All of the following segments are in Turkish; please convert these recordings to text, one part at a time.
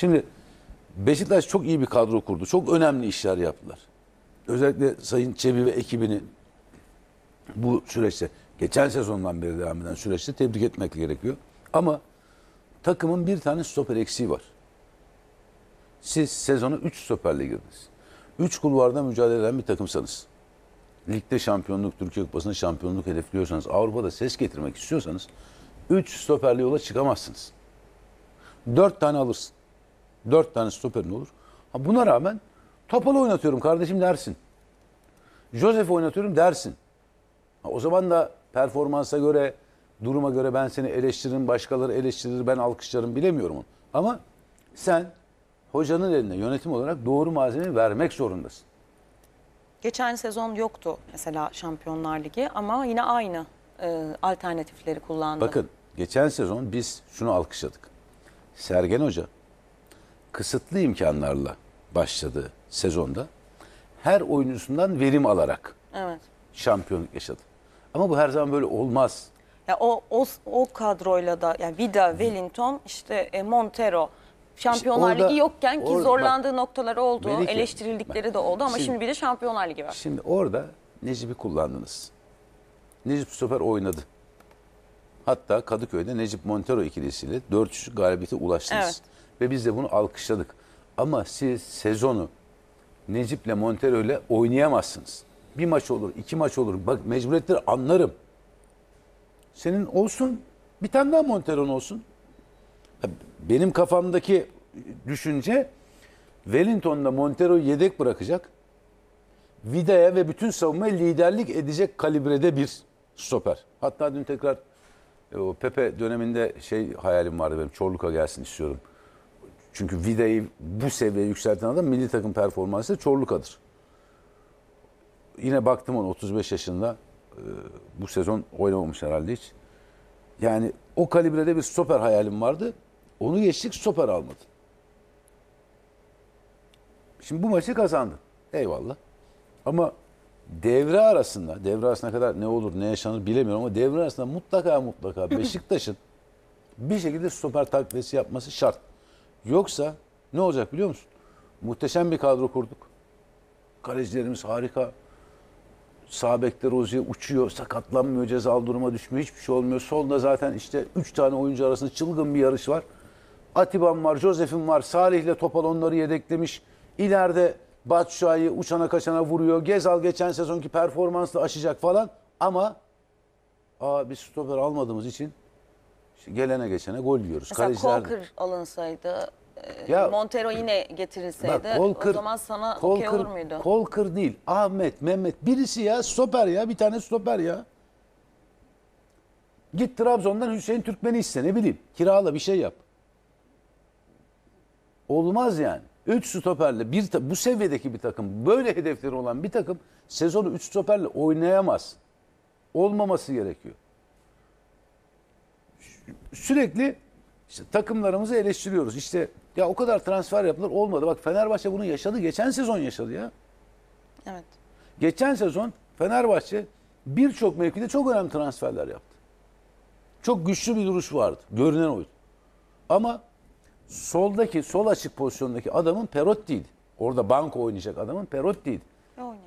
Şimdi Beşiktaş çok iyi bir kadro kurdu. Çok önemli işler yaptılar. Özellikle Sayın Çebi ve ekibinin bu süreçte, geçen sezondan beri devam eden süreçte tebrik etmek gerekiyor. Ama takımın bir tane stoper eksiği var. Siz sezona 3 stoperle girdiniz. 3 kulvarda mücadele eden bir takımsanız. Ligde şampiyonluk, Türkiye Kupası'nda şampiyonluk hedefliyorsanız, Avrupa'da ses getirmek istiyorsanız 3 stoperli yola çıkamazsınız. 4 tane alırsın. Dört tane stoperin olur. Ha buna rağmen Topal'ı oynatıyorum kardeşim dersin. Josef'i oynatıyorum dersin. Ha o zaman da performansa göre, duruma göre ben seni eleştiririm, başkaları eleştirir, ben alkışlarım bilemiyorum onu. Ama sen hocanın eline yönetim olarak doğru malzemeyi vermek zorundasın. Geçen sezon yoktu mesela Şampiyonlar Ligi ama yine aynı e, alternatifleri kullandı. Bakın geçen sezon biz şunu alkışladık. Sergen Hoca kısıtlı imkanlarla başladı sezonda. Her oyuncusundan verim alarak Evet. şampiyonluk yaşadı. Ama bu her zaman böyle olmaz. Ya o, o o kadroyla da yani Vida, Wellington, işte e, Montero Şampiyonlar İşte Ligi yokken ki orada- zorlandığı noktalar oldu, Melike, eleştirildikleri de oldu ama şimdi- şimdi, bir de Şampiyonlar Ligi var. Şimdi orada Necip'i kullandınız. Necip bu oynadı. Hatta Kadıköy'de Necip Montero ikilisiyle 4-3 galibiyete ulaştınız. Evet. Ve biz de bunu alkışladık. Ama siz sezonu Necip'le Montero'yla oynayamazsınız. Bir maç olur, iki maç olur. Bak mecburiyetleri anlarım. Senin olsun, bir tane daha Montero'n olsun. Benim kafamdaki düşünce Wellington'da Montero yedek bırakacak. Vida'ya ve bütün savunmaya liderlik edecek kalibrede bir stoper. Hatta dün tekrar e, o Pepe döneminde şey hayalim vardı benim. Çorluk'a gelsin istiyorum. Çünkü Vida'yı bu seviyeye yükselten adam milli takım performansı Çorlukadır. Yine baktım ona 35 yaşında. E, bu sezon oynamamış herhalde hiç. Yani o kalibrede bir stoper hayalim vardı. Onu geçtik stoper almadı. Şimdi bu maçı kazandı. Eyvallah. Ama devre arasında, devre arasında kadar ne olur ne yaşanır bilemiyorum ama devre arasında mutlaka mutlaka Beşiktaş'ın bir şekilde stoper takviyesi yapması şart. Yoksa ne olacak biliyor musun? Muhteşem bir kadro kurduk. Kalecilerimiz harika. Sağ bekte Rozi'ye uçuyor, sakatlanmıyor, cezalı duruma düşmüyor, hiçbir şey olmuyor. Solda zaten işte 3 tane oyuncu arasında çılgın bir yarış var. Atiban var, Josefin var, Salih'le Topal onları yedeklemiş. İleride Batşuay'ı uçana kaçana vuruyor. Gezal geçen sezonki performansla aşacak falan. Ama aa, biz stoper almadığımız için işte gelene geçene gol yiyoruz. Mesela Kaleciler... Conker alınsaydı, e, ya, Montero yine getirilseydi bak, Colker, o zaman sana Colker, okey olur muydu? Colker değil, Ahmet, Mehmet birisi ya stoper ya bir tane stoper ya. Git Trabzon'dan Hüseyin Türkmen'i iste ne bileyim kirala bir şey yap. Olmaz yani. 3 stoperle bir bu seviyedeki bir takım, böyle hedefleri olan bir takım sezonu 3 stoperle oynayamaz. Olmaması gerekiyor sürekli işte takımlarımızı eleştiriyoruz. İşte ya o kadar transfer yapılır olmadı. Bak Fenerbahçe bunu yaşadı. Geçen sezon yaşadı ya. Evet. Geçen sezon Fenerbahçe birçok mevkide çok önemli transferler yaptı. Çok güçlü bir duruş vardı. Görünen oydu. Ama soldaki, sol açık pozisyondaki adamın Perotti'ydi. Orada banko oynayacak adamın Perotti'ydi. Oynayamadı.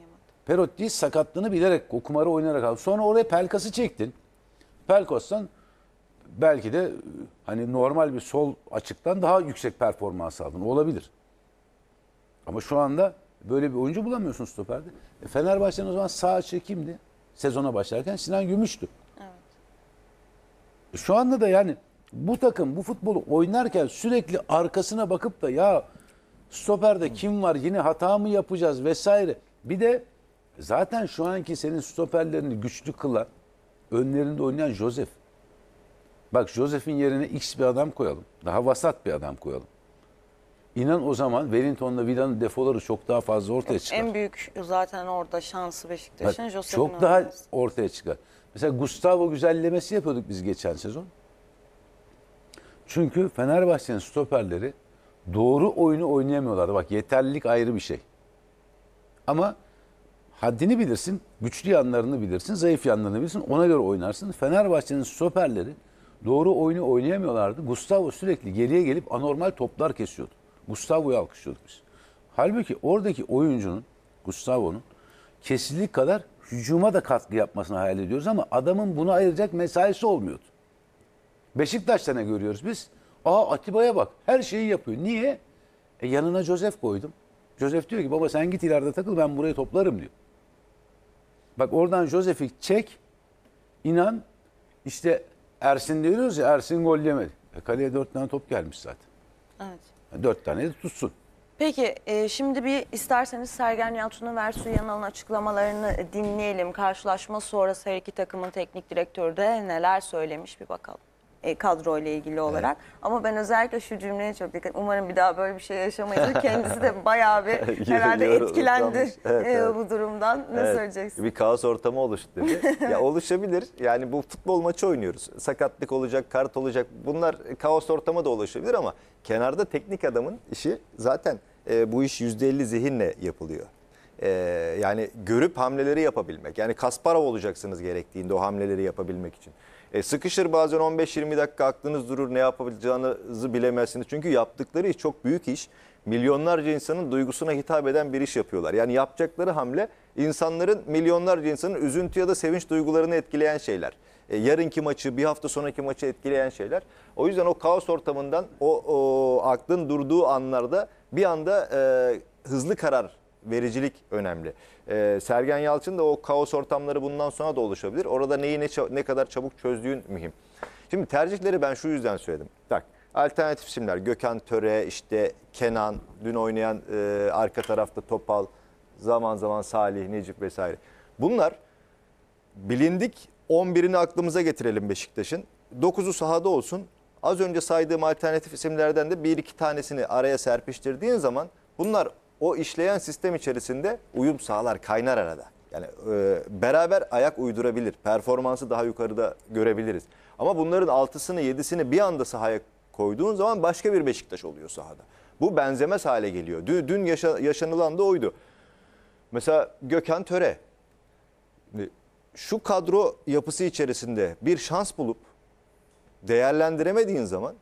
Perotti sakatlığını bilerek, o kumarı oynayarak aldı. Sonra oraya Pelkas'ı çektin. Pelkas'tan belki de hani normal bir sol açıktan daha yüksek performans aldın. olabilir. Ama şu anda böyle bir oyuncu bulamıyorsun stoperde. E Fenerbahçe'nin o zaman sağ açığı kimdi? Sezona başlarken Sinan Gümüş'tü. Evet. E, şu anda da yani bu takım bu futbolu oynarken sürekli arkasına bakıp da ya stoperde kim var yine hata mı yapacağız vesaire. Bir de zaten şu anki senin stoperlerini güçlü kılan önlerinde oynayan Joseph. Bak Joseph'in yerine X bir adam koyalım. Daha vasat bir adam koyalım. İnan o zaman Wellington'la Vida'nın defoları çok daha fazla ortaya çıkar. En büyük zaten orada şansı Beşiktaş'ın Joseph'in Çok daha ortaya çıkar. Mesela Gustavo güzellemesi yapıyorduk biz geçen sezon. Çünkü Fenerbahçe'nin stoperleri doğru oyunu oynayamıyorlardı. Bak yeterlilik ayrı bir şey. Ama haddini bilirsin, güçlü yanlarını bilirsin, zayıf yanlarını bilirsin. Ona göre oynarsın. Fenerbahçe'nin stoperleri doğru oyunu oynayamıyorlardı. Gustavo sürekli geriye gelip anormal toplar kesiyordu. Gustavo'yu alkışlıyorduk biz. Halbuki oradaki oyuncunun, Gustavo'nun kesinlik kadar hücuma da katkı yapmasını hayal ediyoruz ama adamın bunu ayıracak mesaisi olmuyordu. Beşiktaş'ta ne görüyoruz biz? Aa Atiba'ya bak her şeyi yapıyor. Niye? E yanına Josef koydum. Josef diyor ki baba sen git ileride takıl ben burayı toplarım diyor. Bak oradan Josef'i çek. İnan işte Ersin diyoruz ya Ersin gol yemedi. E kaleye dört tane top gelmiş zaten. Evet. E, dört tane de tutsun. Peki e, şimdi bir isterseniz Sergen Yalçın'ın Versuyan'ın açıklamalarını dinleyelim. Karşılaşma sonrası her iki takımın teknik direktörü de neler söylemiş bir bakalım. E, kadro ile ilgili olarak. Ama ben özellikle şu cümleye çok dikkat. Umarım bir daha böyle bir şey yaşamayız. Kendisi de bayağı bir herhalde Yorulmuş. etkilendi Evet, e, evet. bu durumdan. Ne Evet, söyleyeceksin? Bir kaos ortamı oluştu ya oluşabilir. Yani bu futbol maçı oynuyoruz. Sakatlık olacak, kart olacak. Bunlar e, kaos ortamı da oluşabilir ama kenarda teknik adamın işi zaten e, bu iş %50 zihinle yapılıyor. Ee, yani görüp hamleleri yapabilmek. Yani Kasparov olacaksınız gerektiğinde o hamleleri yapabilmek için. E, sıkışır bazen 15-20 dakika aklınız durur ne yapabileceğinizi bilemezsiniz. Çünkü yaptıkları iş çok büyük iş. Milyonlarca insanın duygusuna hitap eden bir iş yapıyorlar. Yani yapacakları hamle insanların milyonlarca insanın üzüntü ya da sevinç duygularını etkileyen şeyler. E, yarınki maçı, bir hafta sonraki maçı etkileyen şeyler. O yüzden o kaos ortamından, o, o aklın durduğu anlarda bir anda e, hızlı karar vericilik önemli. E, Sergen Yalçın da o kaos ortamları bundan sonra da oluşabilir. Orada neyi ne, ne kadar çabuk çözdüğün mühim. Şimdi tercihleri ben şu yüzden söyledim. Bak alternatif isimler Gökhan Töre, işte Kenan, dün oynayan e, arka tarafta Topal, zaman zaman Salih, Necip vesaire. Bunlar bilindik 11'ini aklımıza getirelim Beşiktaş'ın. 9'u sahada olsun. Az önce saydığım alternatif isimlerden de bir iki tanesini araya serpiştirdiğin zaman bunlar o işleyen sistem içerisinde uyum sağlar, kaynar arada. Yani e, beraber ayak uydurabilir. Performansı daha yukarıda görebiliriz. Ama bunların altısını, yedisini bir anda sahaya koyduğun zaman başka bir Beşiktaş oluyor sahada. Bu benzemez hale geliyor. Dün, dün yaşa, yaşanılan da oydu. Mesela Gökhan Töre. Şu kadro yapısı içerisinde bir şans bulup değerlendiremediğin zaman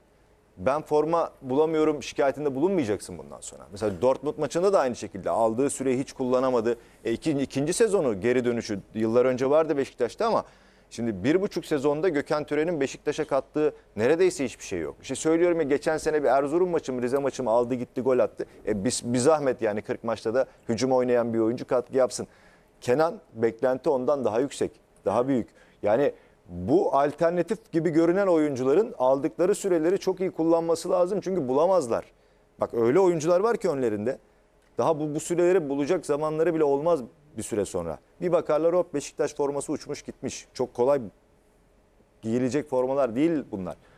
ben forma bulamıyorum şikayetinde bulunmayacaksın bundan sonra. Mesela Dortmund maçında da aynı şekilde aldığı süreyi hiç kullanamadı. E, ikinci, ikinci sezonu geri dönüşü yıllar önce vardı Beşiktaş'ta ama şimdi bir buçuk sezonda Gökhan Tören'in Beşiktaş'a kattığı neredeyse hiçbir şey yok. İşte söylüyorum ya geçen sene bir Erzurum maçım Rize maçım aldı gitti gol attı. E, biz, bir zahmet yani 40 maçta da hücum oynayan bir oyuncu katkı yapsın. Kenan beklenti ondan daha yüksek daha büyük. Yani bu alternatif gibi görünen oyuncuların aldıkları süreleri çok iyi kullanması lazım. Çünkü bulamazlar. Bak öyle oyuncular var ki önlerinde. Daha bu, bu süreleri bulacak zamanları bile olmaz bir süre sonra. Bir bakarlar hop Beşiktaş forması uçmuş gitmiş. Çok kolay giyilecek formalar değil bunlar.